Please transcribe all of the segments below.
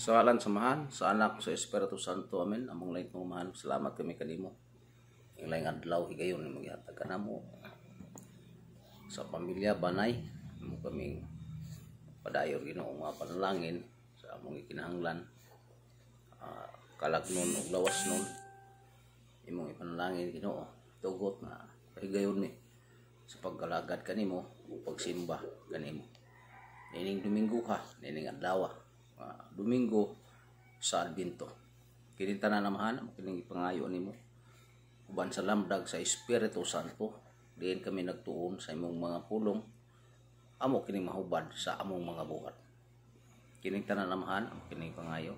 Sa alan samahan, sa anak sa Espiritu Santo, amen. Among laing tumahan, salamat kami kanimo. Ang laing adlaw higayon ni maghatag kanamo. Sa pamilya banay, mo kaming padayor gino, nga panalangin sa among ikinahanglan. Uh, ah, kalagnon ug lawas nun imong ipanalangin Ginoo tugot na higayon ni sa paggalagad kanimo ug pagsimba kanimo. Nining Domingo ka, nining adlaw uh, Domingo sa Advento. Kinita tanan na mahanam, kining ipangayo nimo. Uban sa lamdag sa Espiritu Santo, diin kami nagtuon sa imong mga pulong. Amo kining mahubad sa among mga buhat. Kining tanan na mahanam, kining pangayo.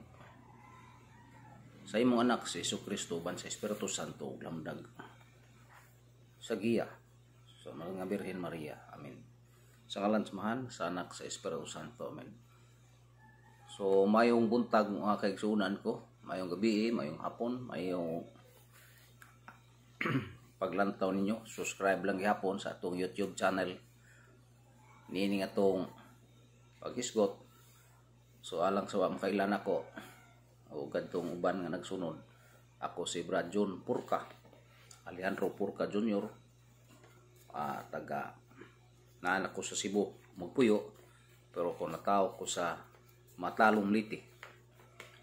Sa imong anak si Isu Kristo uban sa Espiritu Santo ug lamdag. Sa giya sa so, mga Birhen Maria. Amen. Sa kalan samahan, sa anak sa Espiritu Santo. Amen. So, mayong buntag mga kaigsunan ko. Mayong gabi, mayong hapon, mayong paglantaw ninyo. Subscribe lang gihapon sa atong YouTube channel. Nining atong pagisgot. So, alang sa makailan ako. O gantong uban nga nagsunod. Ako si Brad John Purka. Alejandro Purka Jr. Uh, ah, taga naanak ko sa Cebu. Magpuyo. Pero kung nataw ko sa Matalom Liti.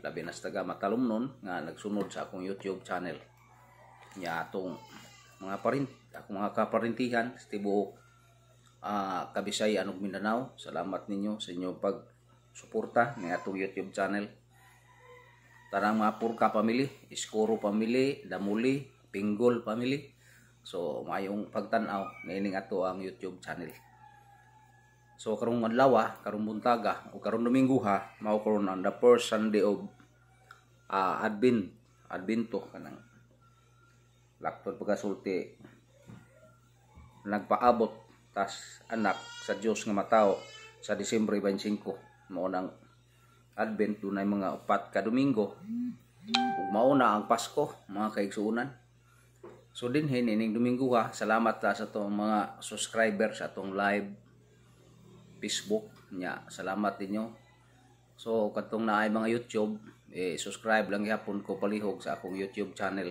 Labi na taga Matalom nun nga nagsunod sa akong YouTube channel. Nya atong mga parint, akong mga kaparintihan sa tibuok uh, ah, Kabisay anog Mindanao. Salamat ninyo sa inyong pagsuporta ng atong YouTube channel. Tanang mga purka pamili Iskoro family, Damuli, Pinggol pamili So, mayong pagtanaw, nining ato ang YouTube channel. So karong adlaw, ah, karong buntaga o karong Domingo ha, mao karon ang the first Sunday of uh, Advent, Advento kanang lakton pagasulti nagpaabot tas anak sa Dios nga matao sa Disyembre 25 mao nang Advent dunay mga upat ka Domingo ug mao na ang Pasko mga kaigsuonan So din hining Domingo ha, salamat ta sa tong mga subscribers atong live Facebook nya salamat ninyo so katong naay mga YouTube eh, subscribe lang yapon ko palihog sa akong YouTube channel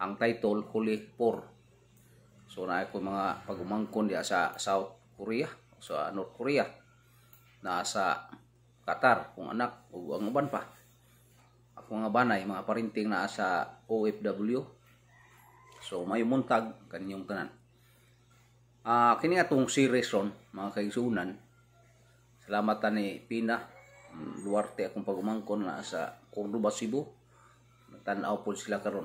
ang title Huli 4 so naay ko mga pagumangkon diya sa South Korea so North Korea nasa Qatar kung anak o ang uban pa ako nga banay mga parinting naa sa OFW so may muntag kanyong tanan uh, kini atong series ron mga kaigsunan Salamatan ni Pina. Luwarte hmm, akong pagumangkon na sa Cordoba, Cebu. Tanaw po sila karon.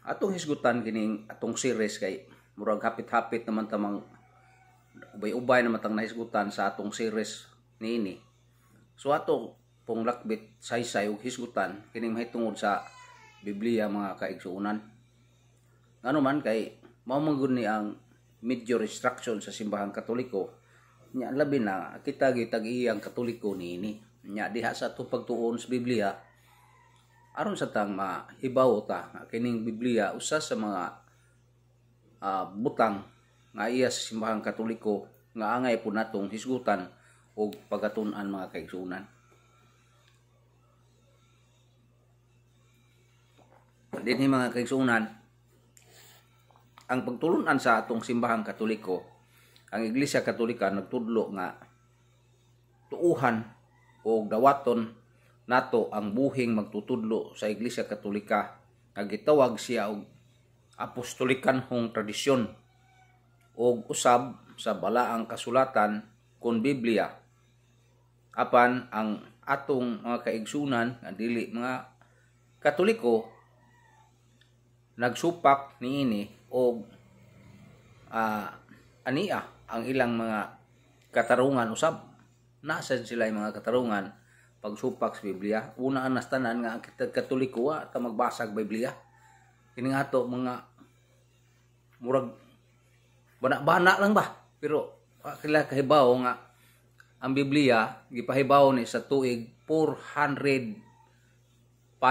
Atong hisgutan kining atong series kay murag hapit-hapit naman tamang ubay-ubay naman tang nahisgutan sa atong series niini. So ato pong lakbit saysay ug hisgutan kining mahitungod sa Biblia mga kaigsuunan. Ngano man kay mao ni ang major instruction sa simbahan Katoliko nya labi na kita gitag iyang katoliko nini nya diha sa to pagtuon sa Biblia aron sa tang mahibaw ta nga kining Biblia usa sa mga uh, butang nga iya sa simbahan katoliko nga angay po natong hisgutan o pagatunan mga kaigsunan dinhi mga kaigsunan ang pagtulunan sa atong simbahan katoliko ang Iglesia Katolika nagtudlo nga tuuhan o dawaton nato ang buhing magtutudlo sa Iglesia Katolika nga gitawag siya og apostolikanhong tradisyon og usab sa balaang kasulatan kon Biblia apan ang atong mga kaigsunan nga dili mga Katoliko nagsupak niini og uh, ania ang ilang mga katarungan usab nasan sila yung mga katarungan pagsupak sa Biblia una ang nastanan nga ang katoliko wa ta magbasag Biblia kini nga to mga murag bana-bana lang ba pero kila kahibaw nga ang Biblia gipahibaw ni sa tuig 405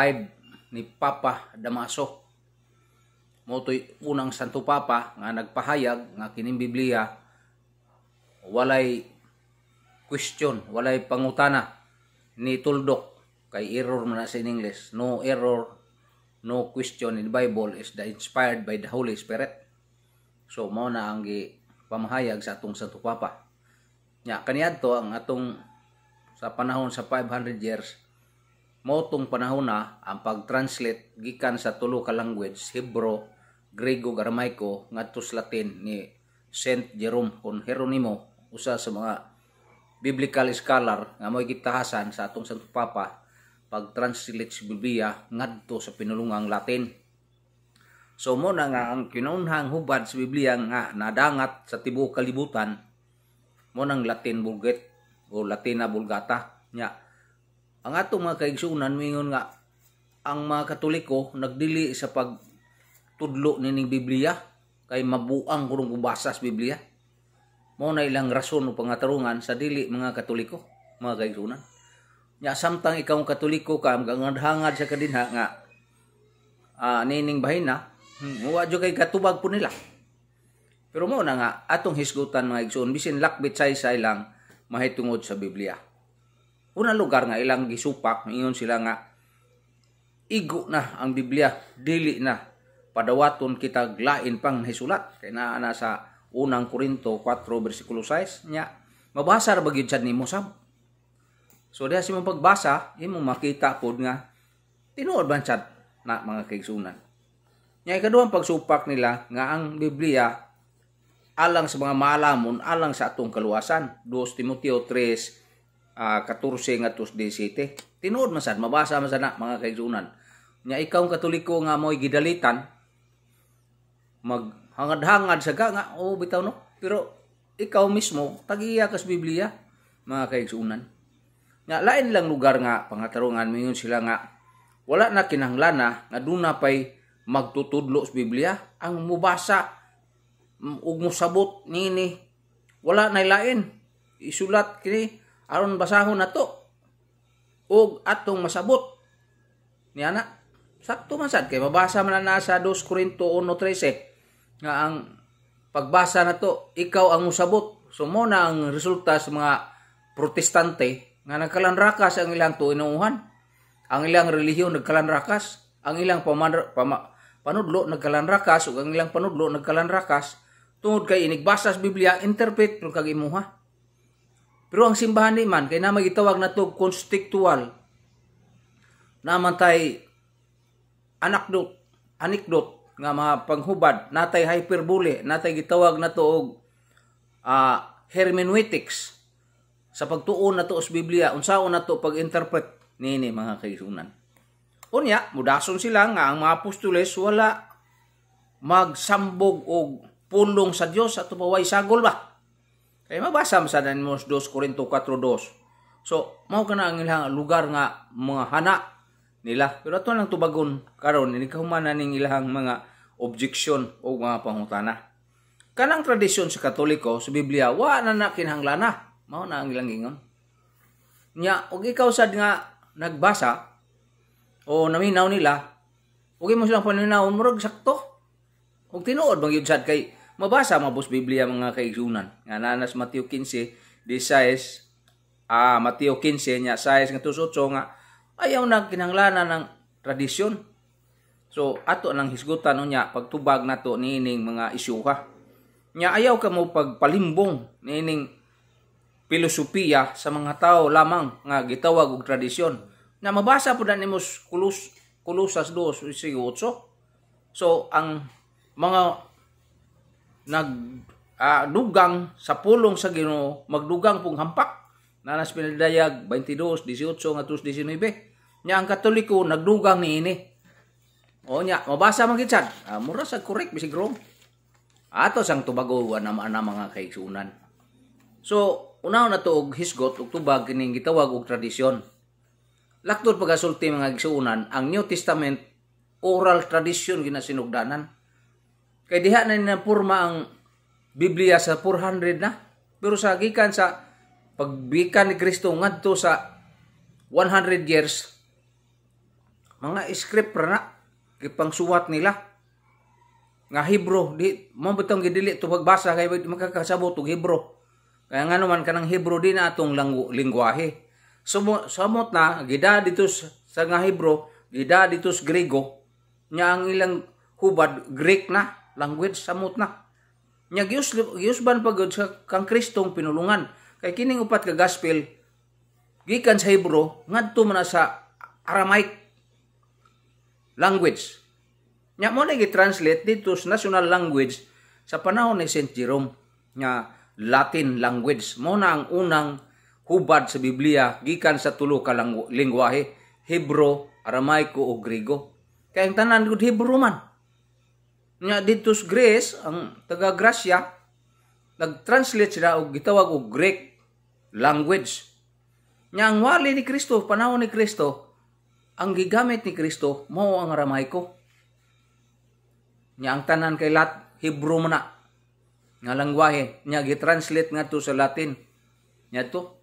ni Papa Damaso motoy unang Santo Papa nga nagpahayag nga kining Biblia walay question, walay pangutana ni tuldok kay error man sa in English. No error, no question in Bible is the inspired by the Holy Spirit. So mao na ang gi pamahayag sa atong Santo Papa. Nya kaniadto ang atong sa panahon sa 500 years mao tong panahon na ang pag-translate gikan sa tulo ka language Hebrew, Greek ug Aramaico ngadto sa Latin ni Saint Jerome kon Jeronimo usa sa mga biblical scholar nga mo'y gitahasan sa atong Santo Papa pag-translate si Biblia ngadto sa pinulungang Latin. So mo na nga ang kinunhang hubad sa Biblia nga nadangat sa tibuok kalibutan mo nang Latin bulget o Latina Vulgata nya. Ang atong mga kaigsunan mingon nga ang mga Katoliko nagdili sa pag pagtudlo nining Biblia kay mabuang kurong gubasa sa Biblia mao na ilang rason o pangatarungan sa dili mga katoliko mga kaigsunan nya samtang ikaw katoliko ka hangad sa kadinha nga uh, nining bahin na hmm, wa kay katubag po nila pero mo na nga atong hisgutan mga igsoon bisin lakbit say say lang mahitungod sa Biblia una lugar nga ilang gisupak ingon sila nga igo na ang Biblia dili na padawaton kita lain pang hisulat kay naa na sa unang Korinto 4 versikulo 6 nya mabasa ra bagyo sad nimo sab. So diha si mong pagbasa imo makita pod nga tinuod man chat na mga kaigsunan. Nya ikaduhang pagsupak nila nga ang Biblia alang sa mga maalamon alang sa atong kaluwasan 2 Timoteo 3 uh, 14 ngadto 17 tinuod man sad mabasa man sad na mga kaigsunan. Nya ikaw katoliko nga mo'y gidalitan mag hangad-hangad sa ka nga, oh bitaw no. Pero ikaw mismo, tagiya kas Biblia, mga kaigsunan. Nga lain lang lugar nga, pangatarungan mo sila nga, wala na kinanglana, nga duna pa'y magtutudlo sa Biblia, ang mubasa, ug musabot nini, wala na lain. Isulat kini, aron basahon nato Ug atong masabot. Niya na, sakto man sad, kay mabasa man na sa 2 Korinto 1.13 nga ang pagbasa na to, ikaw ang usabot. So muna ang resulta sa mga protestante nga nagkalanrakas ang ilang tuinuuhan. Ang ilang relihiyon nagkalanrakas, ang ilang paman, pama, panudlo nagkalanrakas ug ang ilang panudlo nagkalanrakas tungod kay inigbasa sa Biblia interpret pero kag imuha. Pero ang simbahan ni man kay na itawag na to constitutional naman tay anekdot anekdot nga mga panghubad natay hyperbole natay gitawag na to uh, hermeneutics sa pagtuon nato sa Biblia unsaon to pag-interpret nini mga kaisunan unya mudason sila nga ang mga apostoles wala magsambog og pulong sa Dios at tupaway sagol ba kay mabasa sa Danos 2 Corinto 4:2 so mao kana ang ilang lugar nga mga hana nila. Pero ato lang tubagon karon ini kahumanan ning ilahang mga objection o mga pangutana. Kanang tradisyon sa Katoliko sa Biblia wa na na kinhanglana. Mao na ang ilang ingon. Nya og ikaw sad nga nagbasa o naminaw nila, ug mo silang paninawon murag sakto. Og tinuod bang sad kay mabasa mabos Biblia mga kaigsunan. Nga nanas sa Mateo 15 16 ah Mateo 15 nya 6 nga 28 nga Ayaw na kinanglana ng tradisyon. So, ato nang hisgutan no niya pagtubag nato niining mga isyuha. Nya ayaw ka mo pagpalimbong niining pilosopiya sa mga tao lamang nga gitawag og tradisyon. Na mabasa po na nimo kulus, kulusas 2, sigo 8. So, ang mga nag uh, dugang sa pulong sa Ginoo magdugang pong hampak na nas pinadayag 22 18 19 nya ang katoliko nagdugang ni ini. O nya, mabasa man kitsan. Ah, mura sa correct bisig wrong. Ato sang tubago na na mga kaigsunan. So, unaw na to og hisgot og tubag kining gitawag og tradisyon. Laktod pagasulti mga igsuunan ang New Testament oral tradisyon ginasinugdanan. Kay diha na nila purma ang Biblia sa 400 na. Pero sa gikan sa pagbikan ni Kristo ngadto sa 100 years mga script ra na ipang nila nga Hebrew di mo betong gidili to pagbasa kay magkakasabot og Hebrew kaya nga naman kanang Hebrew di na atong lingwahe Sumo, samot na gida dito sa nga Hebrew gida dito sa Grego nya ang ilang hubad Greek na language samot na nya gius giusban pagod sa kang Kristong pinulungan kay kining upat ka gospel gikan sa Hebrew ngadto man sa Aramaic language. Nya mo na gi-translate dito sa national language sa panahon ni St. Jerome nga Latin language. Mo na ang unang hubad sa Biblia gikan sa tulo ka lingwahe, Hebrew, Aramaiko o Grego. Kay ang tanan gud Hebrew man. Nya dito sa Greece, ang taga Gracia nag-translate sila og gitawag og Greek language. Nya ang wali ni Kristo, panahon ni Kristo, ang gigamit ni Kristo mao ang Aramayko. Nya ang tanan kay Lat Hebrew man na nga langwahe nya gitranslate to sa Latin. Nya to.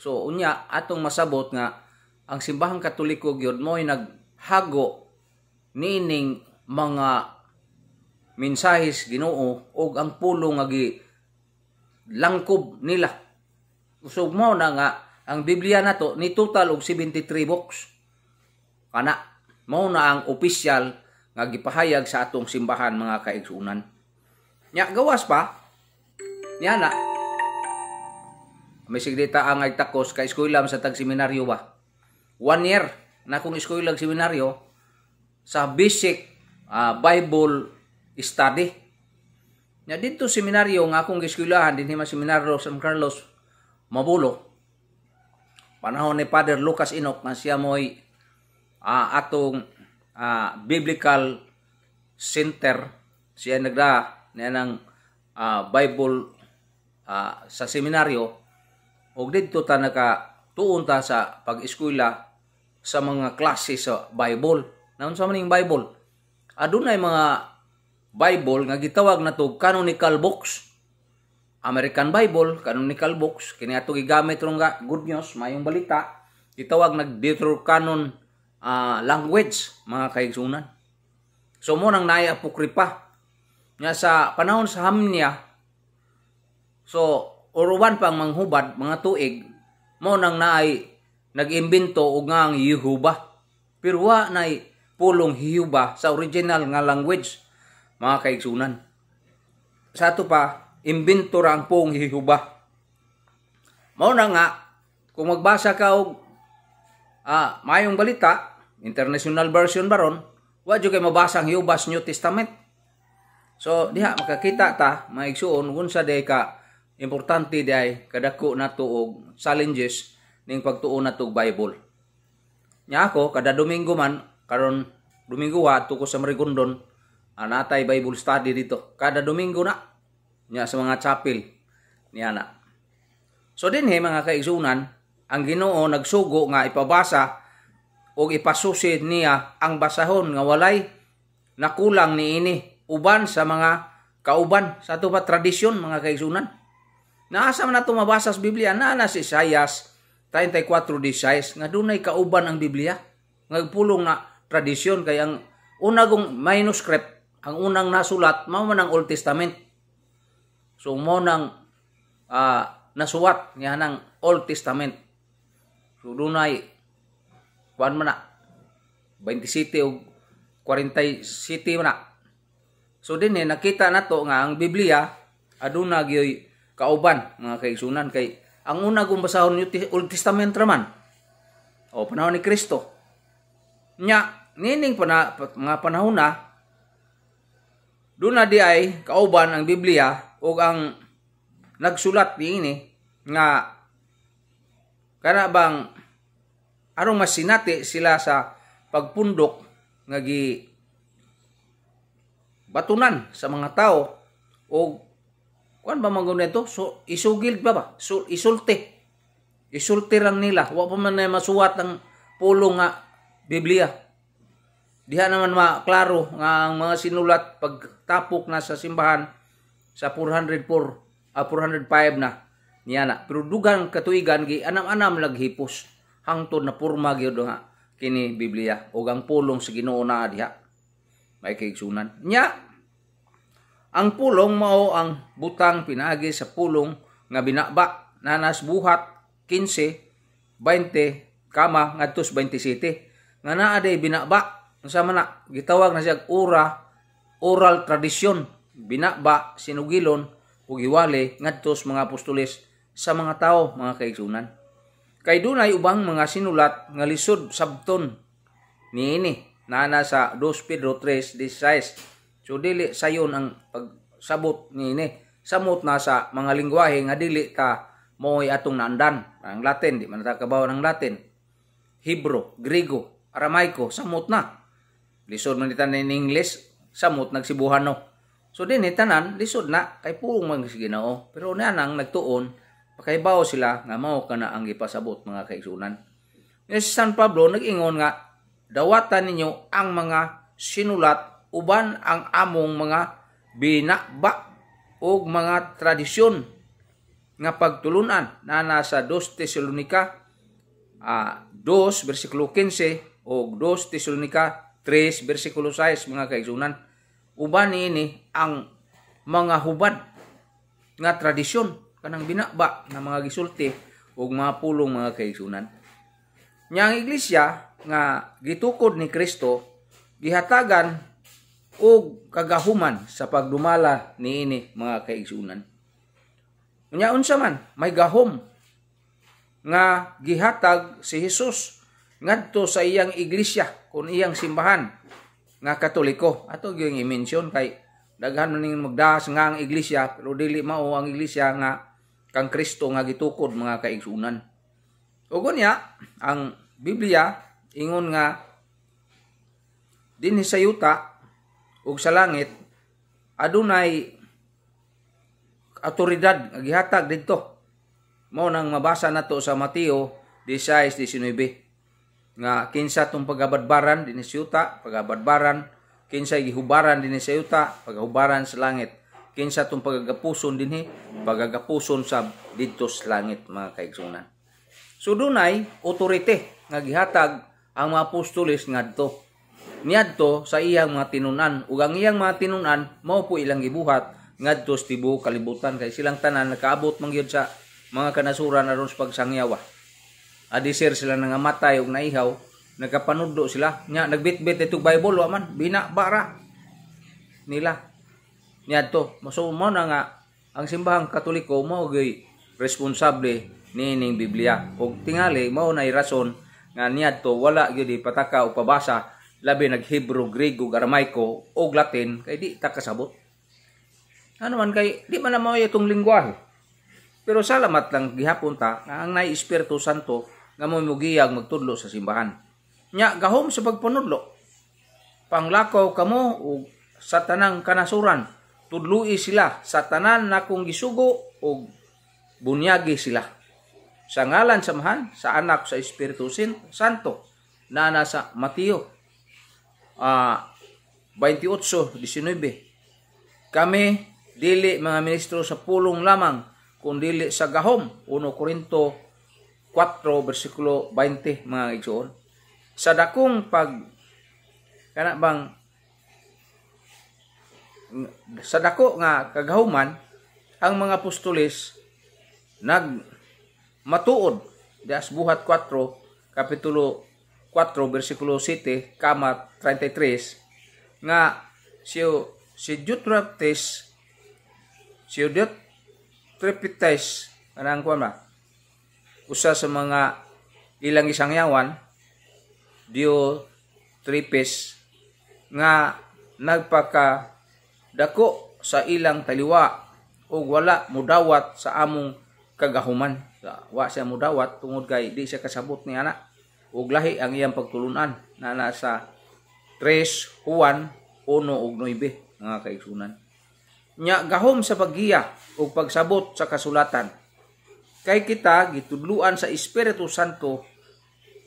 So unya atong masabot nga ang simbahang Katoliko gyud mo naghago nining mga mensahis Ginoo og ang pulo nga gi langkob nila. Usog mo na nga ang Biblia nato ni total og 73 books kana mao na ang opisyal nga gipahayag sa atong simbahan mga kaigsunan nya gawas pa nya na may sigdita ang agtakos kay eskwela sa tag seminaryo ba one year na kung eskwela seminaryo sa basic uh, Bible study nya dito seminaryo nga akong eskwelahan dinhi man seminaryo San Carlos Mabulo panahon ni Father Lucas Inok nga siya mo'y uh, atong uh, biblical center siya nagda niya ng uh, Bible uh, sa seminaryo og didto ta naka tuon sa pag-eskwela sa mga klase sa Bible. Naon sa maning Bible? Adunay mga Bible nga gitawag na to canonical books. American Bible, canonical books, kini ato gigamit rong good news, mayong balita, gitawag nag Deuterocanon uh, language mga kaigsunan. So mo nang naay nga sa panahon sa Hamnia so uruan pang manghubad mga tuig mo nang naay nagimbento og nga ang Yehova. Pero wa nay pulong Yehova sa original nga language mga kaigsunan. Sa ato pa imbento rang pong Yehova. Mo na nga kung magbasa ka og ah, mayong balita international version baron wa jud kay mabasa ang Hubas New Testament so diha makakita ta maigsuon unsa day ka importante day kadako nato og challenges ning pagtuon nato og Bible nya ako kada Domingo man karon Domingo wa tuko sa Marigondon anatay Bible study dito kada Domingo na nya sa mga chapel ni na so din he mga kaigsunan ang Ginoo nagsugo nga ipabasa o ipasusid niya ang basahon nga walay nakulang niini uban sa mga kauban sa ato tradisyon mga kaigsunan. Naasa man nato mabasa sa Biblia na na si Isaias 34:16 nga dunay kauban ang Biblia nga pulong na tradisyon kay ang unang manuscript ang unang nasulat mao man ang Old Testament. So mo nang uh, nasuwat niya ng Old Testament. So dunay kuan man 20 city og 40 city na so din eh, nakita nato nga ang Biblia aduna gyoy kauban mga kaigsunan kay ang una kung basahon yung Old Testament raman o panahon ni Kristo nya nining pana, mga panahon na doon di ay kauban ang Biblia o ang nagsulat ni ini eh, nga kana bang Arong masinati sila sa pagpundok nga gi batunan sa mga tao o kuan ba man nito so isugil ba ba so, isulti isulti lang nila wa pa man na masuwat ang pulo nga Biblia diha naman maklaro nga ang mga sinulat pagtapok na sa simbahan sa 404 uh, 405 na niya na pero dugang katuigan gi anam-anam laghipos hangtod na purma gyud nga kini Biblia ug ang pulong sa Ginoo na diha may kaigsunan nya ang pulong mao ang butang pinagi sa pulong nga binaba nanas buhat 15 20 kama ngadto 27 nga naa day binaba sama na gitawag na siya ura oral tradisyon binaba sinugilon ug iwali ngadto sa mga apostoles sa mga tao mga kaigsunan Kay dunay ubang mga sinulat nga lisod sabton niini nana sa 2 Pedro 3:16. So dili sayon ang pagsabot niini. Samot na sa mga lingwahe nga dili ta moy atong naandan. Ang Latin di man ta kabaw ng Latin. Hebrew, Grego, Aramaico, samot na. Lisod man itan in English, samot nagsibuhan no. So din tanan lisod na kay puong mga Ginoo. Pero na nang nagtuon Pakaibaw sila nga mao kana ang gipasabot mga kaisunan. Nga si San Pablo nag-ingon nga dawatan ninyo ang mga sinulat uban ang among mga binakba o mga tradisyon nga pagtulunan na nasa 2 Tesalonica uh, 2 versikulo 15 o 2 Tesalonica 3 versikulo 6 mga kaisunan. uban ni ang mga hubad nga tradisyon kanang binaba na mga gisulti ug mga pulong mga kaigsunan. Nyang iglesia nga gitukod ni Kristo gihatagan og kagahuman sa pagdumala niini mga kaigsunan. Nya unsa man may gahom nga gihatag si Hesus ngadto sa iyang iglesia kun iyang simbahan nga katoliko. Ato gyud i-mention kay daghan man ning magdas nga ang iglesia pero dili mao ang iglesia nga kang Kristo nga gitukod mga kaigsunan. Ug niya ang Biblia ingon nga dinhi sa yuta ug sa langit adunay awtoridad nga gihatag didto. Mao nang mabasa nato sa Mateo 16:19 nga kinsa tong pagabadbaran dinhi sa yuta, pagabadbaran kinsa gihubaran dinhi sa yuta, paghubaran sa langit kinsa tong pagagapuson dinhi pagagapuson sa didto langit mga kaigsunan so dunay otorite nga gihatag ang mga apostoles ngadto niadto sa iyang mga tinunan ug ang iyang mga tinunan mao po ilang gibuhat ngadto sa tibuok kalibutan kay silang tanan nakaabot man sa mga kanasuran aron sa pagsangyawa adisir sila nangamatay ug naihaw nagkapanudo sila Nga, nagbitbit itong Bible wa man bina bara nila niadto so mo na nga ang simbahang katoliko mao gay responsable niining Biblia ug tingali mao nay rason nga niadto wala gyud pataka o pabasa labi nag Hebrew, Greek, ug Aramaiko ug Latin kay di ta kasabot ano man kay di man mao itong lingguwahe pero salamat lang gihapon ta nga ang nay Espiritu Santo nga mo mugiyag magtudlo sa simbahan nya gahom sa pagpanudlo panglakaw kamo ug sa tanang kanasuran tudlui sila sa tanan na kong gisugo o bunyagi sila. Sa ngalan samahan sa anak sa Espiritu Santo na nasa Mateo uh, ah, 28:19. Kami dili mga ministro sa pulong lamang dili sa gahom 1 Korinto 4 bersikulo 20 mga igsoon. Sa dakong pag kana bang sa dako nga kagahuman ang mga pustulis nag matuod das buhat 4 kapitulo 4 bersikulo 7 kama 33 nga si si Deuteronomis si Deuteronomis kanang kuan ba usa sa mga ilang isang yawan Dio Tripes nga nagpaka dako sa ilang taliwa ug wala mudawat sa among kagahuman wa siya mudawat tungod kay di siya kasabot ni anak ug lahi ang iyang pagtulunan na nasa 3 Juan 1 ug 9 nga kaigsunan nya gahom sa paggiya ug pagsabot sa kasulatan kay kita gitudluan sa Espiritu Santo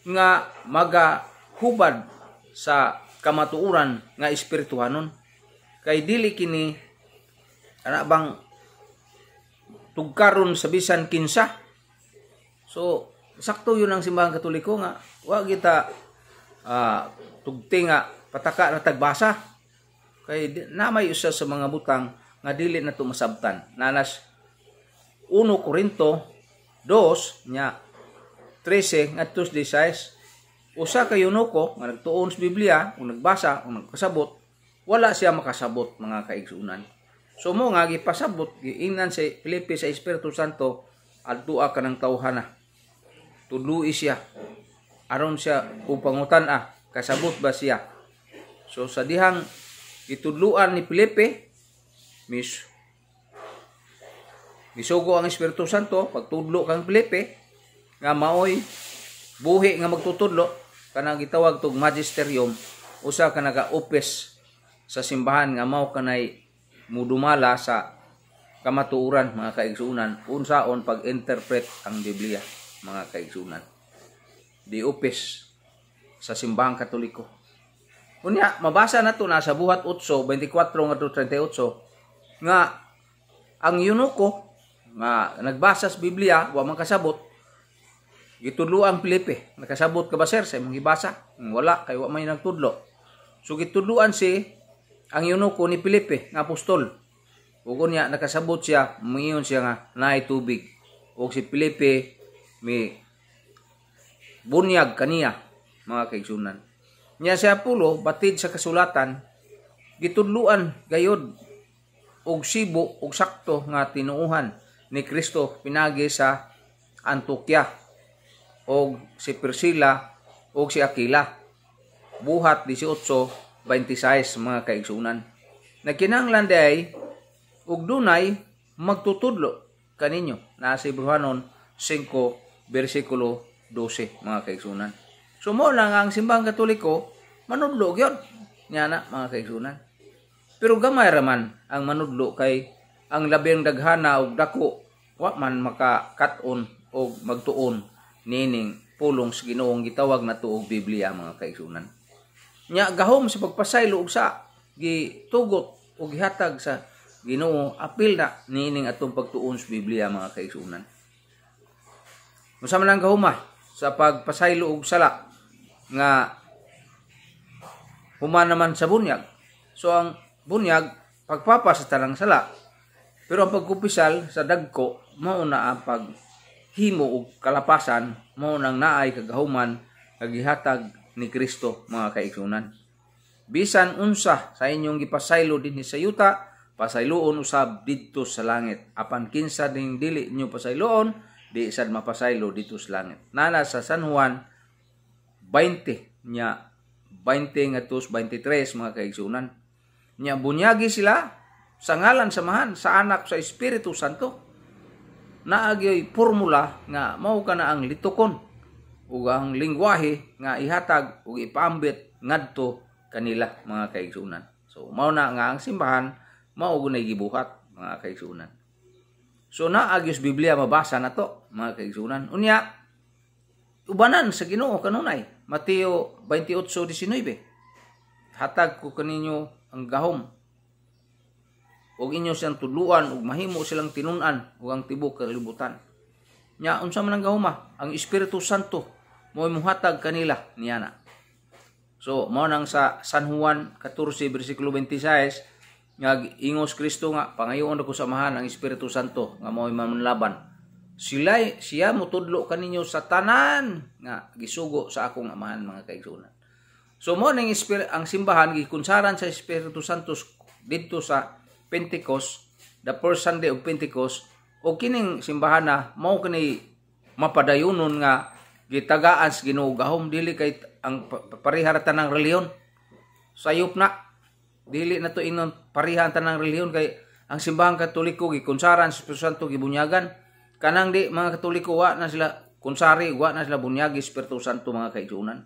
nga magahubad sa kamatuoran nga espirituhanon kay dili kini ana bang tugkaron sa bisan kinsa so sakto yun ang simbahan katoliko nga wa kita uh, tugti nga pataka na tagbasa kay namay usa sa mga butang nga dili na tumasabtan nanas 1 Korinto 2 nya 13 ngadto 16 usa ka ko nga nagtuon sa Biblia ug nagbasa o nagkasabot wala siya makasabot mga kaigsunan. So mo nga gipasabot giingnan sa si Filipe sa Espiritu Santo adtua ka ng tawhan na. Tudlui siya. Aron siya upangutan ah kasabot ba siya. So sa dihang gitudluan ni Filipe mis Misugo ang Espiritu Santo pagtudlo kang Filipe nga maoy buhi nga magtutudlo kanang gitawag tug magisterium usa ka naga-opes sa simbahan nga mao kanay mudumala sa kamatuuran mga kaigsunan unsaon pag-interpret ang Biblia mga kaigsunan di upis sa simbahan katoliko unya mabasa nato na sa buhat 8 24 ngadto 38 nga ang yunoko nga nagbasa sa Biblia wa man kasabot gitudlo ang Pilipi nakasabot ka ba sir sa imong gibasa wala kay wa may nagtudlo so gitudloan si ang eunuko ni Felipe nga apostol. Ugon niya nakasabot siya mingon siya nga naay tubig. Ug si Felipe mi bunyag kaniya mga kaigsunan. Niya si Apollo batid sa kasulatan gitudluan gayod og sibo og sakto nga tinuuhan ni Kristo pinagi sa Antokya og si Priscilla og si Aquila buhat 18 26 mga kaigsunan. Nagkinanglan day ug dunay magtutudlo kaninyo na si Bruhanon 5 bersikulo 12 mga kaigsunan. So lang ang simbahan katoliko manudlo gyud nya na mga kaigsunan. Pero gamay ra man ang manudlo kay ang labing daghana og dako wa man on og magtuon nining pulong sa Ginoong gitawag na tuog Biblia mga kaigsunan nya gahom sa pagpasaylo og sa gitugot og gihatag sa Ginoo apil na niining atong pagtuon sa Biblia mga kaigsunan. Unsa man ang gahuma ah, sa pagpasaylo og sala nga human naman sa bunyag. So ang bunyag pagpapa sa tanang sala. Pero ang pagkupisal sa dagko mao na ang paghimo og kalapasan mao nang naay kagahuman kagihatag ni Kristo mga kaigsunan. Bisan unsa sa inyong gipasaylo din sa yuta, pasayloon usab dito sa langit. Apan kinsa din dili nyo pasayloon, di sad mapasaylo dito sa langit. Nana sa San Juan 20 nya 20 ngadtos 23 mga kaigsunan. Nya bunyagi sila sa ngalan samahan sa anak sa Espiritu Santo. Naagyoy formula nga mao kana ang litukon ug ang lingwahe nga ihatag ug ipaambit ngadto kanila mga kaigsunan. So mao na nga ang simbahan mao gunay gibuhat mga kaigsunan. So na agyos Biblia mabasa nato mga kaigsunan. Unya ubanan sa Ginoo kanunay Mateo 28:19. Hatag ko kaninyo ang gahom ug inyo siyang tuluan ug mahimo silang tinunan ug ang tibok kalibutan. Nya unsa man ang gahuma? Ah? Ang Espiritu Santo mo muhatag kanila niya na. So, mo nang sa San Juan 14 bersikulo 26 nga ingos Kristo nga pangayoon ko samahan ang Espiritu Santo nga mo'y manlaban. Sila siya mutudlo kaninyo sa tanan nga gisugo sa akong amahan mga kaigsoonan. So mo nang ang simbahan gikunsaran sa Espiritu Santo dito sa Pentecost, the first Sunday of Pentecost, o kining simbahan na mao kini mapadayonon nga gitagaan ginugahom dili kay ang pariharatan ng reliyon sayop na dili na to inon parihan tanang reliyon kay ang simbahan katoliko gikunsaran sa Espiritu Santo gibunyagan kanang di mga katoliko wa na sila konsari wa na sila bunyagi Espiritu Santo mga kaigsoonan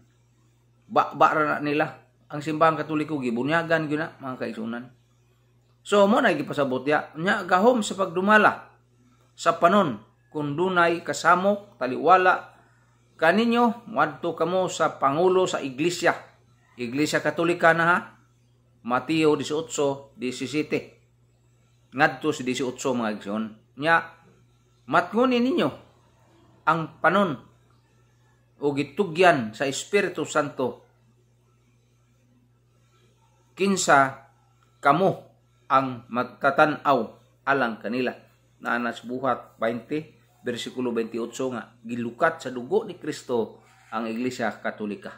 ba ba na nila ang simbahan katoliko gibunyagan gyud na mga kaigsoonan so mo na gipasabot ya nya gahom sa pagdumala sa panon kung dunay kasamok taliwala kaninyo ngadto kamo sa pangulo sa iglesia iglesia katolika na ha Mateo 18:17 ngadto si 18 mga igsoon nya matngunin ninyo ang panon o gitugyan sa Espiritu Santo kinsa kamo ang magtatanaw alang kanila. Naanas buhat 20 bersikulo 28 nga gilukat sa dugo ni Kristo ang iglesia katolika.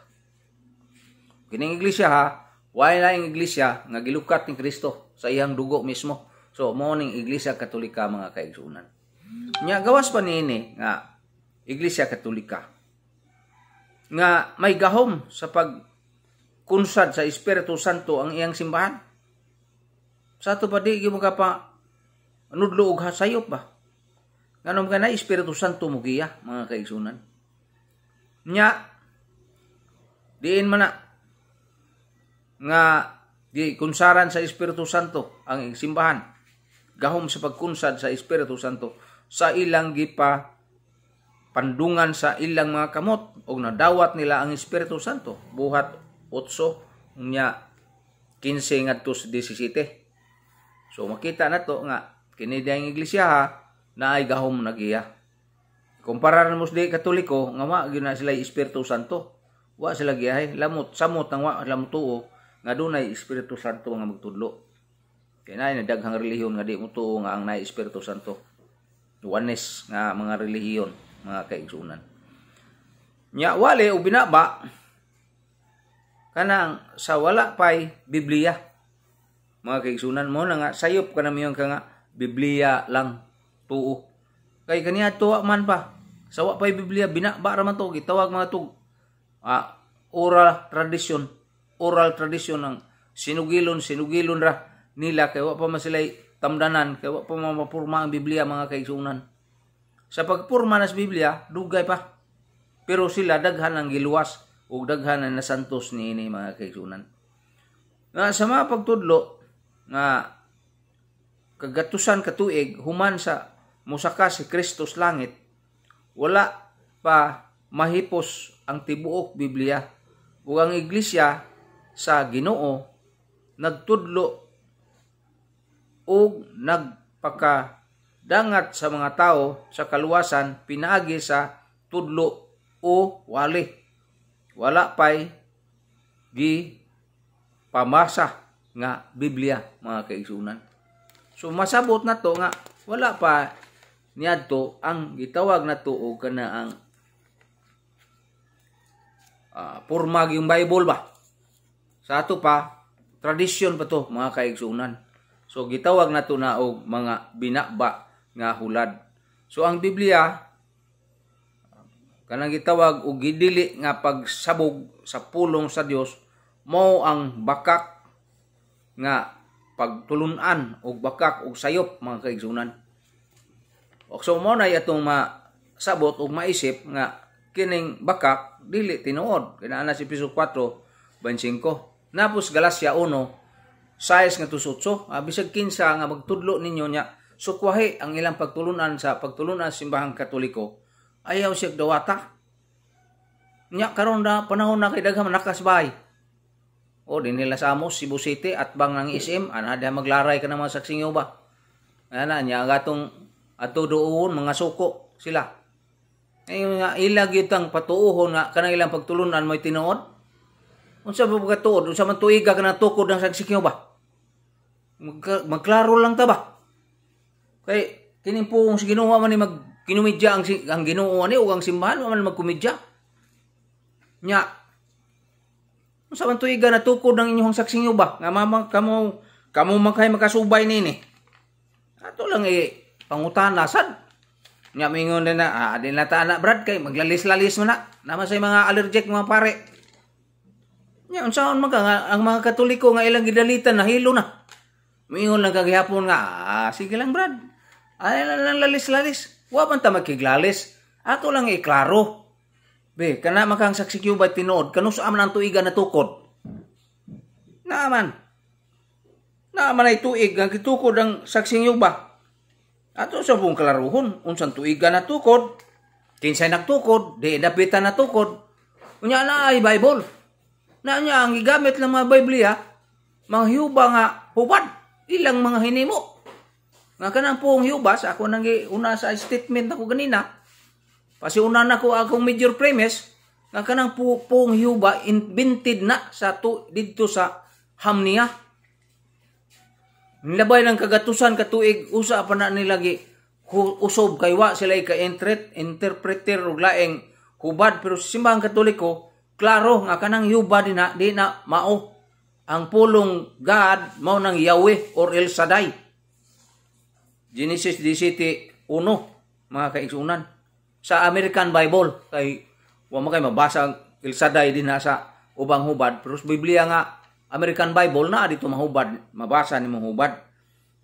Kining iglesia ha, wala na ang iglesia nga gilukat ni Kristo sa iyang dugo mismo. So morning iglesia katolika mga kaigsunan. Nya gawas pa ini nga iglesia katolika nga may gahom sa pag kunsad sa Espiritu Santo ang iyang simbahan. Sa ato pa di gyud pa nudlo og hasayop ba? Nganom ka na, Espiritu Santo mo giya, mga kaisunan. Nya, diin mana nga, di kunsaran sa Espiritu Santo ang simbahan, gahom sa pagkunsad sa Espiritu Santo, sa ilang gipa pandungan sa ilang mga kamot, og nadawat nila ang Espiritu Santo, buhat 8, nya 15 ngadto 17. So makita na to nga kini dayang iglesia ha, na ay gahom nagiya. Kumpara na mo sa katoliko, nga ma, yun na sila Espiritu Santo. Wa sila giyahe. Lamot, samot ang wa, lamutuo, nga dunay Espiritu Santo nga magtudlo. Kaya na, nadaghang relihiyon nga di mo tuo nga ang na Espiritu Santo. Oneness nga mga relihiyon, mga kaigsunan. Nya wale o binaba, kanang sa wala pay Biblia. Mga kaigsunan mo na nga, sayop ka na miyon ka nga, Biblia lang tuo kay kaniya tuwa man pa sawa pa Biblia binakba ra man to gitawag mga tug ah, oral tradition oral tradition ang sinugilon sinugilon ra nila kay wa pa man sila tamdanan kay wa pa mapurma ang Biblia mga kaigsunan sa pagpurma nas Biblia dugay pa pero sila daghan ang giluwas ug daghan ang nasantos ni ini mga kaigsunan nga sa mga pagtudlo nga kagatusan ka tuig human sa musaka si Kristus langit, wala pa mahipos ang tibuok Biblia ug ang iglesia sa Ginoo nagtudlo ug nagpakadangat sa mga tao sa kaluwasan pinaagi sa tudlo o wali wala pay gi pamasa nga Biblia mga kaigsunan so masabot na to nga wala pa niadto ang gitawag na tuog kana ang uh, ah, pormag yung Bible ba. Sa ato pa, tradisyon pa to mga kaigsunan. So gitawag na to na og mga binaba nga hulad. So ang Biblia kanang gitawag og gidili nga pagsabog sa pulong sa Dios mao ang bakak nga pagtulunan og bakak og sayop mga kaigsunan. So mo na yatong masabot o maisip nga kining bakak dili tinuod kinaana si piso 4 25 napos galasya 1 size nga tusotso ah, bisag kinsa nga magtudlo ninyo nya sukwahi ang ilang pagtulunan sa pagtulunan sa simbahang katoliko ayaw siya dawata nya karon na panahon na kay daghang nakasbay o dinila sa Amos, Cebu City at Bangang SM ana maglaray ka ng mga saksingo ba ana nya gatong ato doon mga suko sila ay eh, nga ilag yutang patuohon nga kanang ilang pagtulunan may tinuod unsa ba pagatuod unsa man tuiga kana tukod ng sagsikyo ba magklaro lang ta ba kay kini po kung si Ginoo man ni mag kinumidya ang ang Ginoo ni o ang simbahan man magkumidya nya Unsa man tuiga na tukod ng inyong saksinyo ba? Nga mama, kamo kamo man kay makasubay nini. Ato lang eh pangutana sad nya mingon na ah, adin na ta na brad kay maglalis-lalis mo na naman say mga allergic mga pare nya unsaon mga ang mga katoliko nga ilang gidalitan nahilo na mingon lang kagihapon nga ah, sige lang brad ay lang lalis-lalis wa man ta magkiglalis ato lang iklaro be kana makang saksikyo ba tinuod kanus am nang tuiga na tukod naaman naaman ay tuig ang gitukod ang saksing yuba Ato sa buong kalaruhon, unsang tuiga na tukod, kinsay nagtukod, di dapitan na tukod. Unya na ay Bible. Na niya ang gigamit lang mga Biblia, mga hiuba nga hubad, ilang mga hinimo. Nga kanang pong hiyubas, ako nang una sa statement ako ganina, pasiuna na ko akong major premise, nga kanang pong hiyuba invented na sa to, dito sa Hamnia Nilabay ng kagatusan katuig usa pa na nilagi usob kay wa sila ka interpret interpreter ug laeng hubad pero simbahan katoliko klaro nga kanang yuba di na di na mao ang pulong God mao nang Yahweh or El Shaddai Genesis 17:1 mga kaigsunan sa American Bible kay wa man kay mabasa El Shaddai din sa ubang hubad pero sa Biblia nga American Bible na dito mahubad, mabasa ni hubad.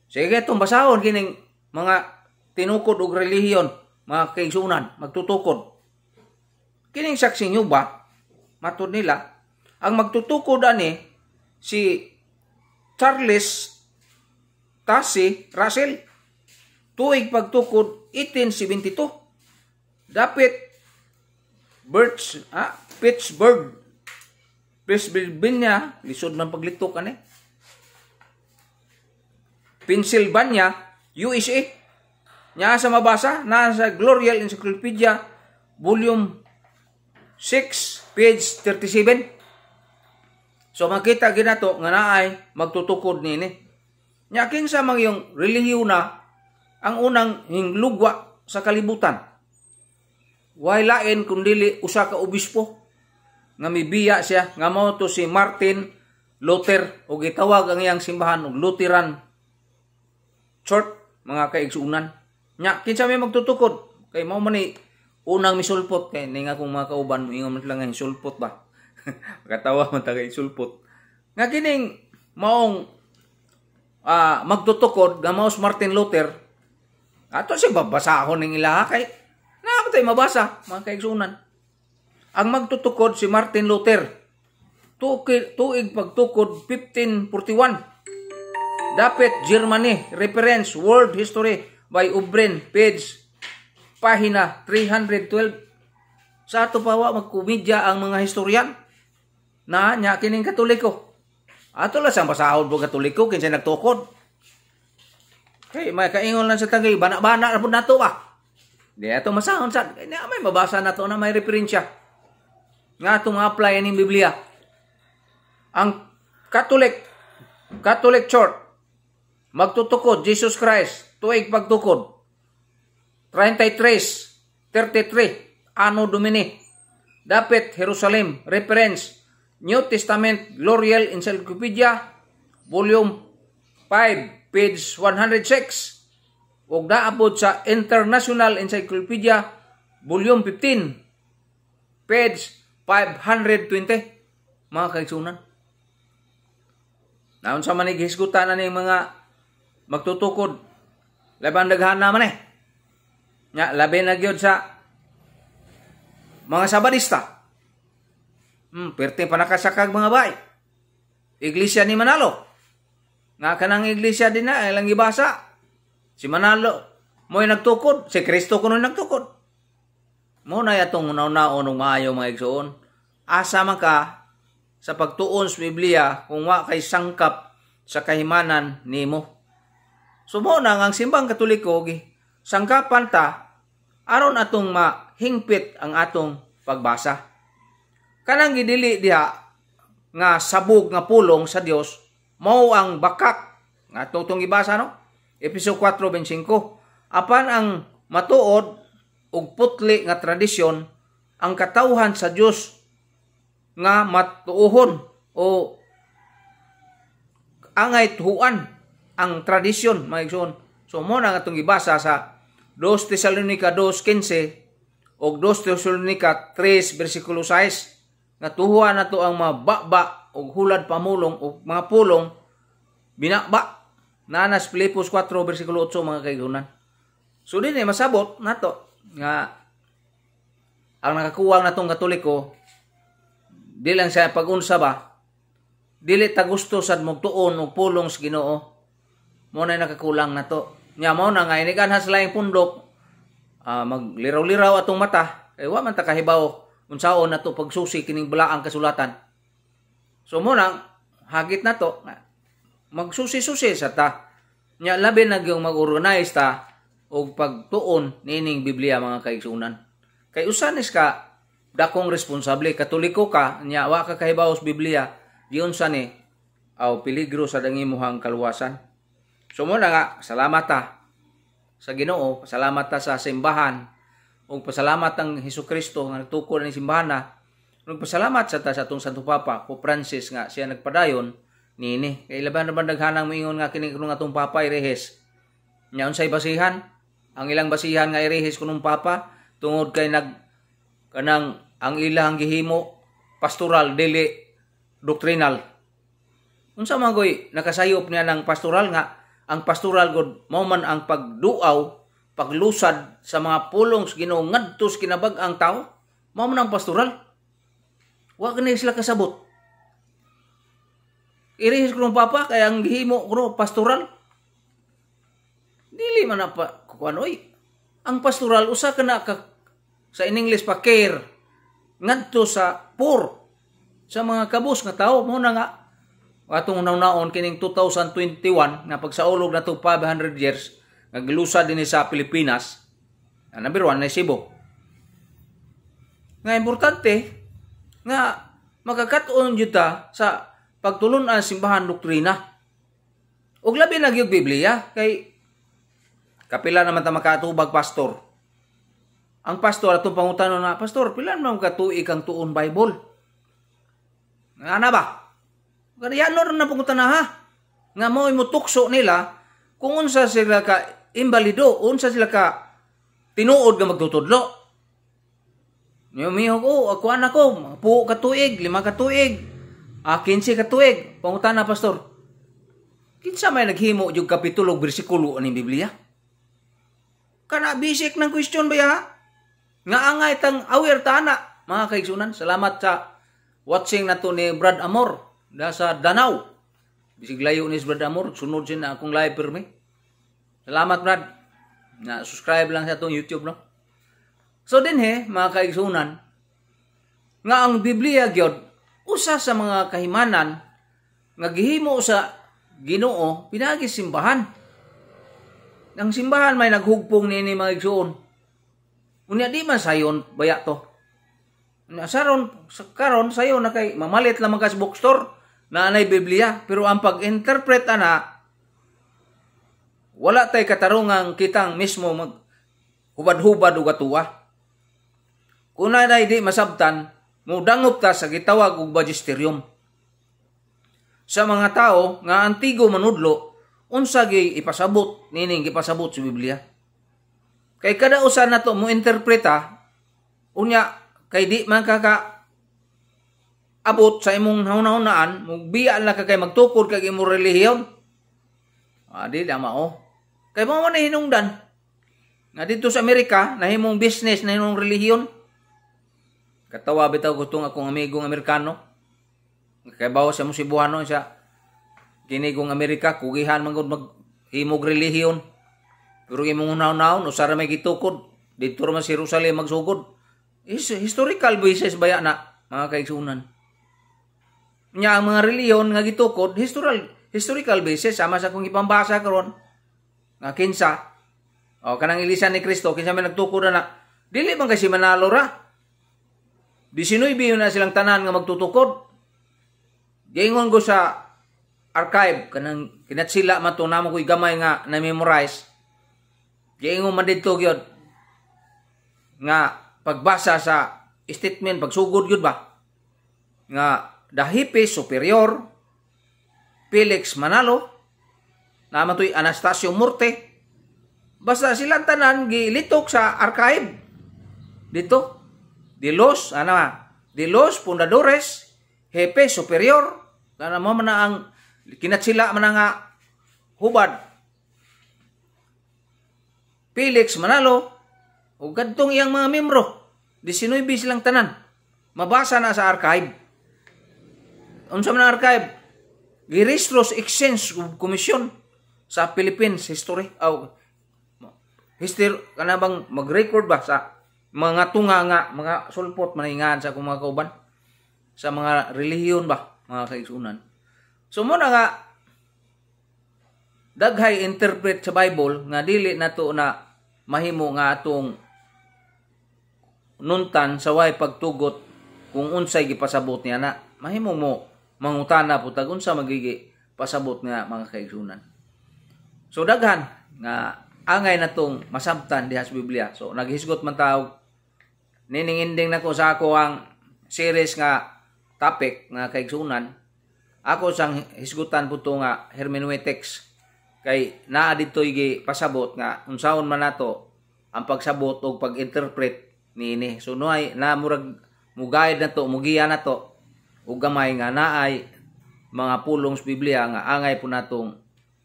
Sige itong basahon kining mga tinukod og relihiyon, mga kaigsunan, magtutukod. Kining saksi nyo ba, matod nila, ang magtutukod ani si Charles Tasi Russell tuig pagtukod 1872 dapit Birch, ah, Pittsburgh Pennsylvania, lisod man paglito ka ni. Pennsylvania, USA. Nya sa mabasa, na sa Glorial Encyclopedia, volume 6, page 37. So makita ginato nga naay magtutukod nini. Nya kinsa mang yung relihiyona ang unang hinglugwa sa kalibutan. Why lain kundili usa ka obispo nga mibiya siya nga mao to si Martin Luther o gitawag ang iyang simbahan og Lutheran Church mga kaigsuunan Nya kinsa may magtutukod kay mao man ni unang misulpot kay ninga kung mga kauban mo ingon lang ang sulpot ba. Katawa man ta kay sulpot. Nga kining maong uh, magtutukod si Martin Luther ato siya babasahon ng ilaha kay na tayo mabasa mga kaigsunan ang magtutukod si Martin Luther. Tuig pagtukod 1541. Dapat Germany, reference World History by Ubrin, page pahina 312. Sa ato pa wa ang mga historian na nya kining katoliko. Ato lang sa basahod mo katoliko kinsa nagtukod. Kay may kaingon lang sa tagay banak-banak ra pud nato ba. Ah. Di ato masahon sad. Kay may mabasa nato na may referensya nga tumapla ini Biblia. Ang Catholic, Catholic Church, magtutukod, Jesus Christ, tuig pagtukod. 33, 33, Ano Domini. Dapat, Jerusalem, reference, New Testament, L'Oreal Encyclopedia, Volume 5, page 106. Huwag naabot sa International Encyclopedia, Volume 15, page 520 mga kaigsunan. Naon sa manig na ni mga magtutukod. Labang daghan naman eh. Nga, labi na gyud sa mga sabadista. Hmm, perte pa nakasakag mga bay. Iglesia ni Manalo. Nga kanang iglesia din na, ilang eh, ibasa. Si Manalo mo'y nagtukod. Si Kristo kuno nagtukod. Muna yatong unaw-naon ng maayo mga igsoon. Asa man ka sa pagtuon sa Biblia kung wa kay sangkap sa kahimanan nimo. Sumo so, na ang simbang katoliko gi sangkapan ta aron atong mahingpit ang atong pagbasa. Kanang gidili diha nga sabog nga pulong sa Dios mao ang bakak nga tutong ibasa no? Episo 4:25. Apan ang matuod og putli nga tradisyon ang katauhan sa Dios nga matuohon o angay tuhuan ang tradisyon mga igsoon. So mo na atong gibasa sa 2 Thessalonica 2:15 og 2 Thessalonica 3 bersikulo 6 nga tuhuan nato ang mga baba og hulad pamulong og mga pulong binakba Nanas Filipos 4 bersikulo 8 mga kaigunan. So din eh, masabot nato nga ang nakakuwang natong katoliko di lang sa pagunsa ba dili ta gusto sad mugtuon og pulong sa Ginoo mo na nakakulang na to nya mo na nga inikan has laing pundok uh, magliraw-liraw atong mata kay eh, wa man ta kahibaw unsaon nato pagsusi kining balaang kasulatan so mo nang hagit nato magsusi-susi sa ta nya labi na gyung mag-organize ta o pagtuon nining Biblia mga kaigsunan. Kay usanis ka dakong responsable katoliko ka niya wa ka kahibaw sa Biblia diyon sa ni aw peligro sa dangi dangimuhang kaluwasan. So mo na nga salamat ta sa Ginoo, salamat ta sa simbahan ug pasalamat ang Hesus Kristo nga nagtukod ni simbahan na. Ug pasalamat sa ta sa atong Santo Papa, Pope Francis nga siya nagpadayon nini. Kay laban naman daghanang moingon nga kini atong Papa Rehes. Nyaon say basihan, ang ilang basihan nga irehis kunong papa tungod kay nag kanang ang ilang gihimo pastoral dili doctrinal unsa man goy nakasayop niya ng pastoral nga ang pastoral god mao man ang pagduaw paglusad sa mga pulong Ginoo ngadto sa kinabag-ang tao mao man ang pastoral wa kini sila kasabot irehis kunong papa kay ang gihimo ko pastoral Dili man na pa kuanoy. Ang pastoral usa kana ka sa in English pa care ngadto sa poor sa mga kabus nga tawo mo na nga atong naunaon kining 2021 nga pagsaulog nato 500 years naglusa dinhi sa Pilipinas na ah, number 1 na Cebu nga importante nga magkakatuon jud ta sa pagtulon ang simbahan doktrina. Ug labi na gyud Biblia kay Kapila naman ta makatubag pastor. Ang pastor atong pangutano na, pastor, pila naman ka tuig ang tuon Bible? Nga Ana ba? Ganyan na na pangutana ha. Nga mo imutukso nila kung unsa sila ka imbalido, unsa sila ka tinuod nga magtutudlo. Niyo miho ko, ako anak ko, puo ka lima ka tuig, ah, 15 ka tuig. Pangutana pastor, kinsa may naghimo jud kapitulo bersikulo ni Biblia? Kana bisik ng question ba ya? Nga angay tang aware tana, mga kaigsunan. Salamat sa watching nato ni Brad Amor da sa Danau. Bisig layo ni Brad Amor, sunod sin akong live permi. Salamat Brad. Na subscribe lang sa atong YouTube no. So din he, mga kaigsunan, nga ang Biblia gyud usa sa mga kahimanan nga gihimo sa Ginoo pinagi simbahan. Ang simbahan may naghugpong nini mga igsuon. Unya di man sayon baya to. Unya saron karon sayo na kay mamalit lang kas bookstore na anay Biblia pero ang pag-interpret ana wala tay katarungang kitang mismo mag hubad-hubad og atuwa. Kung na di masabtan mudangop ta sa gitawag og magisterium. Sa mga tao nga antigo manudlo unsa gay ipasabot nining gipasabot sa si Biblia kay kada usa nato mo interpreta unya kay di man kaka abot sa imong naunaan mugbiya lang ka kay magtukod kag imong relihiyon ah di lama oh kay mao man hinungdan nga dito sa Amerika na nahimong business na nahimong relihiyon katawa bitaw ko tong akong amigong Amerikano kay bawo sa mo Cebuano siya Kini kung Amerika, kugihan man mag himog relihiyon. Pero imong unaw-naon, usara may gitukod. Dito man si Jerusalem magsugod. Is, historical basis baya na, mga kaigsunan. Nya ang mga relihiyon nga gitukod, historical, historical basis, sama sa kung ipambasa karon nga kinsa, o kanang ilisa ni Kristo, kinsa may nagtukod na na, dili man kasi manalo ra. Di 19 na silang tanan nga magtutukod. Gaingon ko sa archive kanang kinatsila sila man to koy gamay nga na memorize giingon man didto nga pagbasa sa statement pagsugod gyud ba nga dahipe superior Felix Manalo naman to'y Anastasio Murte basta silang tanan gilitok sa archive dito de los ano de los fundadores jefe superior na mo na ang kinatsila man nga hubad Felix Manalo o gadtong iyang mga membro 19 silang tanan mabasa na sa archive unsa man archive Giristros Exchange Commission sa Philippines history aw history kanabang mag-record ba sa mga tunga nga mga sulpot maningaan sa kung mga kauban sa mga relihiyon ba mga kaisunan So muna nga daghay interpret sa Bible nga dili nato na mahimo nga atong nuntan sa way pagtugot kung unsay gipasabot niya na mahimo mo mangutana po tag unsa magigi pasabot nga mga kaigsunan. So daghan nga angay na tong masabtan diha sa Biblia. So naghisgot man tawag nininginding ko sa ako ang series nga topic nga kaigsunan ako sang hisgutan po to nga hermeneutics kay naa ditoy gi pasabot nga unsaon man nato ang pagsabot o pag-interpret niini. So no ay na murag mugayad na to, mugiya na to ug gamay nga naay mga pulong sa Biblia nga angay po natong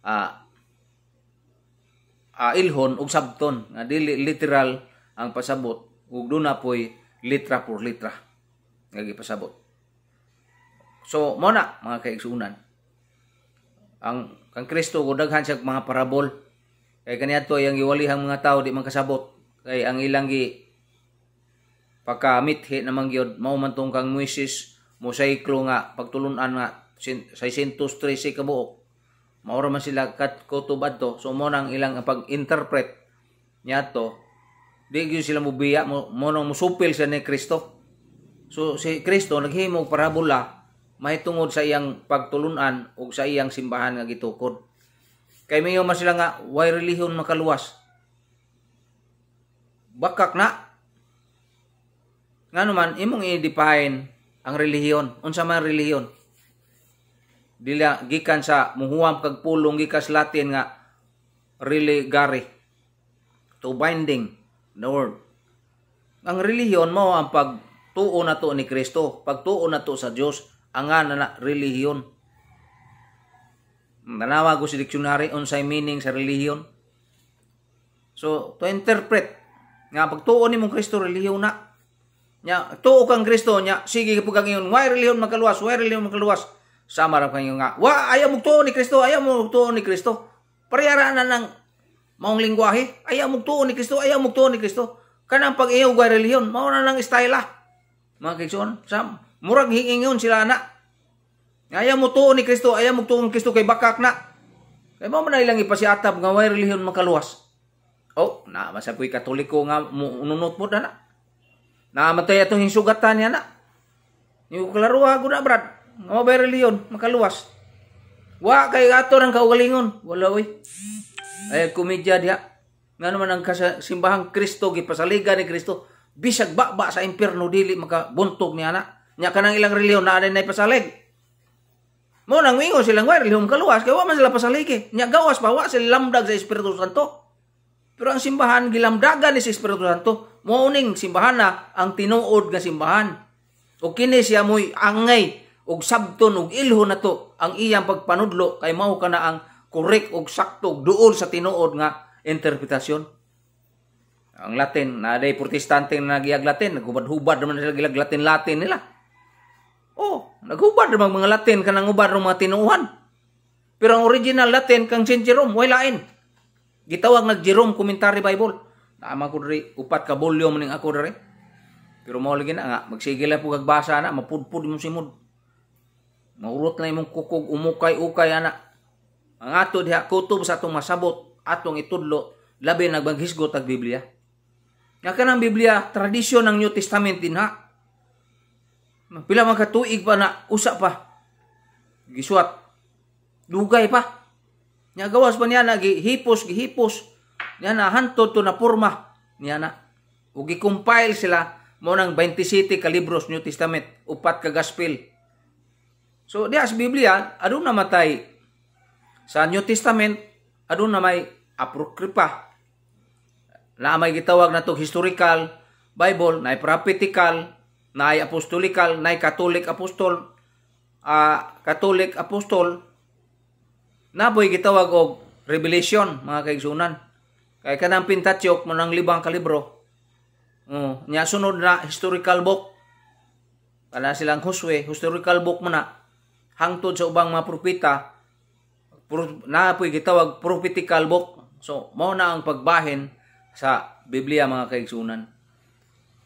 uh, uh, ilhon ug sabton nga dili literal ang pasabot ug do na poy litra por litra nga gipasabot. So, mo na mga kaigsunan. Ang ang Kristo ko siya mga parabol. Kay kaniadto ay ang giwalihang mga tao di man kasabot kay ang ilang gi pagkamithe namang gyud mao man kang Moises mosaiklo nga pagtulunan nga 613 si kabuok. Maura man sila kat kutubad to. So mo na ang ilang pag-interpret niyato di gyud sila mubiya mo mo nang musupil sa ni Kristo. So si Kristo naghimog parabola mahitungod sa iyang pagtulunan o sa iyang simbahan nga gitukod. Kay mayo man sila nga why relihiyon makaluwas. Bakak na. Ngano man imong i-define ang relihiyon. Unsa man relihiyon? Dila gikan sa muhuam kag pulong gikas Latin nga religare to binding the word. Ang relihiyon mao ang pagtuo nato ni Kristo, pagtuo nato sa Dios anga na, na relihiyon. Nanawag ko si dictionary unsay meaning sa relihiyon. So, to interpret nga pagtuo ni mong Kristo relihiyon na. Nya, tuo kang Kristo nya, sige po kang iyon, why relihiyon makaluwas why relihiyon makaluwas Sama ra kayo nga, wa ayaw mo tuo ni Kristo, ayaw mo tuo ni Kristo. Pariyara na nang maong lingwahe, ayaw mo tuo ni Kristo, ayaw mo tuo ni Kristo. Kanang pag iyo relihiyon, mao na lang istayla. Mga kaigsyon, sam, Murag hingingon sila na. Ayaw mo tuon ni Kristo, ayaw mo tuon Kristo kay bakak na. Kay mo man ilang ipasiatab nga way relihiyon makaluwas. Oh, na masapoy katoliko nga ununot mo na na. matay atong hisugatan niya na. Ni ko klaro ha ah, gud brad. Nga bay relihiyon makaluwas. Wa kay ato nang kaugalingon. Wala oy. Ay komedya diha. Nga naman ang kasimbahang Kristo gipasaligan ni Kristo bisag ba ba sa impierno dili makabuntog niya na. Nya kanang ilang reliyon na anay na ipasalig. Mo nang wingo silang wa reliyon kaluwas kay wa man sila pasaligi. Eh. Nya gawas pa wa sila lamdag sa Espiritu Santo. Pero ang simbahan gilamdaga ni sa Espiritu Santo. Mo uning simbahan na ang tinuod nga simbahan. O kini siya mo'y angay og sabton og ilho na to ang iyang pagpanudlo kay mao kana ang correct og sakto og duol sa tinuod nga interpretasyon. Ang Latin, na day protestante na nagiag Latin, nagubad-hubad naman sila gilag Latin-Latin nila. Oh, naghubad naman mga Latin kanang ubad ng mga tinuuhan. Pero ang original Latin kang Saint Jerome, way lain. Gitawag nag Jerome Commentary Bible. Naama ko diri upat ka volume ning ako diri. Pero mao lagi na nga magsige lang po kagbasa na mapudpud mo simod. Maurot na imong kukog umukay-ukay ana. Ang ato diha kutob sa atong masabot atong itudlo labi nagbanghisgot ang Biblia. Nga kanang Biblia tradisyon ng New Testament din ha. Pila man katuig pa na usa pa. Gisuat. Dugay pa. Nya gawas pa niya na gihipos gihipos. Niya na hantod to na purma. niya na. Ugi compile sila mo nang 27 ka libros New Testament, upat ka gaspil. So di as Biblia na matay sa New Testament adun na may apokripa na may gitawag na to historical Bible, na prophetical, na ay apostolikal, na ay katolik apostol, uh, katolik apostol, naboy gitawag og revelation, mga kaigsunan. Kaya kanang pintatyok mo manang libang kalibro, uh, oh, niya sunod na historical book, kana silang huswe, historical book mo na, hangtod sa ubang mga propita, pro, na po gitawag prophetical book. So, mao na ang pagbahin sa Biblia mga kaigsunan.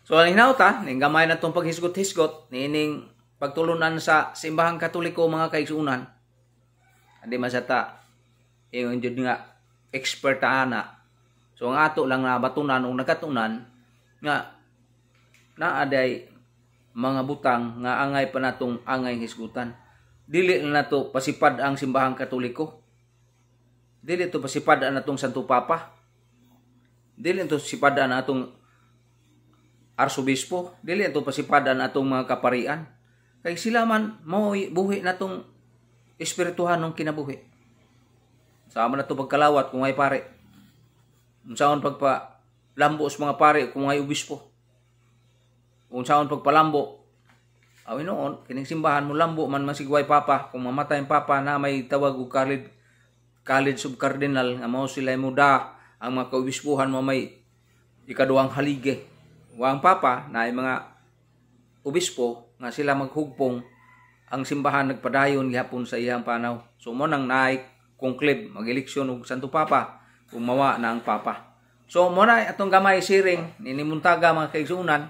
So ang hinauta, ning gamay na tong paghisgot-hisgot, nining pagtulunan sa simbahang katoliko mga kaigsunan. Andi masata, ingon jud nga expert ana. So ang ato lang na batunan o nagatunan, nga naaday mga butang nga angay pa natong angay hisgutan. Dili na to pasipad ang simbahang katoliko. Dili to pasipad ang atong Santo Papa. Dili to sipad ang atong arsobispo dili ato pasipadan atong mga kaparian kay sila man mao buhi natong espirituhan ng kinabuhi sama na to pagkalawat kung ay pare unsaon pagpa lambo sa mga pare kung ay obispo unsaon pagpalambo awi noon kining simbahan mo lambo man masigway papa kung mamatay ang papa na may tawag og kalid College sub Cardinal nga mao sila mo da ang mga kaobispuhan mo may ikaduhang halige wang papa na ay mga obispo nga sila maghugpong ang simbahan nagpadayon gihapon sa iyang panaw. So mo nang naay conclave mag-eleksyon og Santo Papa umawa na ang Papa. So mo na atong gamay siring ninimuntaga mga kaigsunan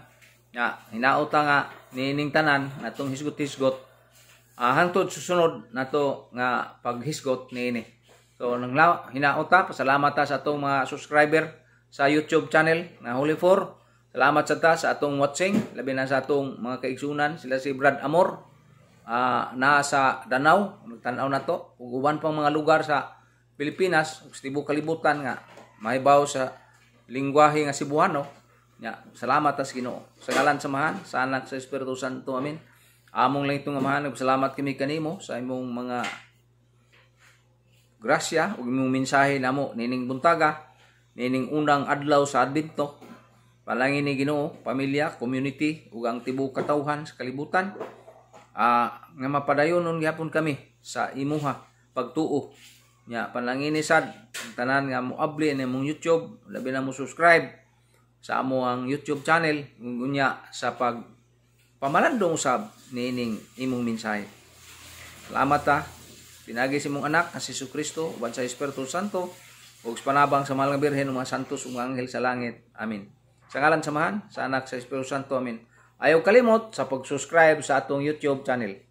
nga hinauta nga nining tanan natong hisgot-hisgot ah, hangtod susunod nato nga paghisgot niini. So nang hinauta pasalamat ta sa atong mga subscriber sa YouTube channel na Holy 4 Salamat sa ta sa atong watching, labi na sa atong mga kaigsunan, sila si Brad Amor, uh, na sa Danau, nagtanaw na to, ug pang mga lugar sa Pilipinas, ug sa tibuok kalibutan nga mahibaw sa lingwahe nga Cebuano. Ya, salamat tas Ginoo. Sa galan samahan, sa anak sa Espiritu Santo. Amen. Among lang itong amahan, salamat kami kanimo sa imong mga grasya ug imong mensahe namo nining buntaga, nining unang adlaw sa Adbento. Malangin ni Ginoo, pamilya, community, ug ang tibuok katawhan sa kalibutan. Ah, nga mapadayon nun gihapon kami sa imuha pagtuo. Nya panlangin ni sad tanan nga mo abli ni mong YouTube, labi na mo subscribe sa amo ang YouTube channel unya sa pag pamalandong usab niining imong mensahe. Salamat ah. ta. Pinagi si mong anak nga si Kristo, uban sa Espiritu Santo, ug sa panabang sa mahal nga Birhen, mga santos ug anghel sa langit. Amen. Sa ngalan samahan, sa anak, sa Espiritu Santo, amin. Ayaw kalimot sa pag-subscribe sa atong YouTube channel.